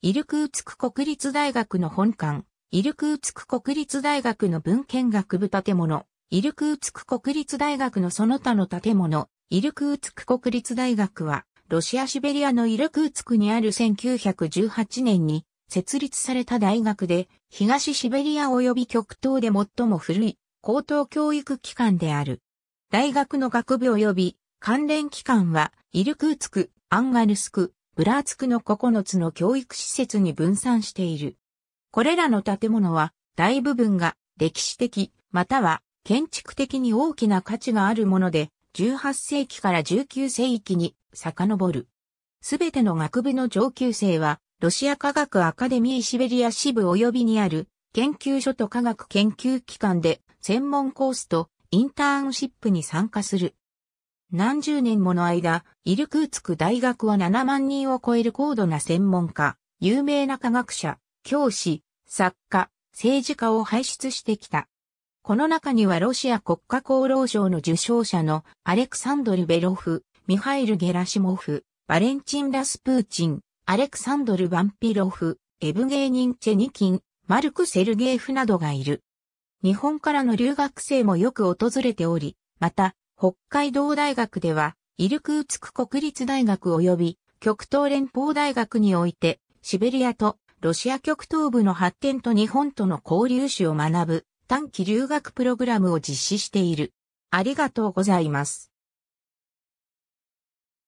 イルクーツク国立大学の本館、イルクーツク国立大学の文献学部建物、イルクーツク国立大学のその他の建物、イルクーツク国立大学は、ロシアシベリアのイルクーツクにある1918年に設立された大学で、東シベリア及び極東で最も古い高等教育機関である。大学の学部及び関連機関は、イルクーツク、アンガルスク、ブラーツクの9つの教育施設に分散している。これらの建物は大部分が歴史的または建築的に大きな価値があるもので18世紀から19世紀に遡る。すべての学部の上級生はロシア科学アカデミーシベリア支部及びにある研究所と科学研究機関で専門コースとインターンシップに参加する。何十年もの間、イルクーツク大学は7万人を超える高度な専門家、有名な科学者、教師、作家、政治家を輩出してきた。この中にはロシア国家厚労省の受賞者のアレクサンドル・ベロフ、ミハイル・ゲラシモフ、バレンチン・ラスプーチン、アレクサンドル・バンピロフ、エブゲーニン・チェニキン、マルク・セルゲーフなどがいる。日本からの留学生もよく訪れており、また、北海道大学では、イルクーツク国立大学及び極東連邦大学において、シベリアとロシア極東部の発展と日本との交流史を学ぶ短期留学プログラムを実施している。ありがとうございます。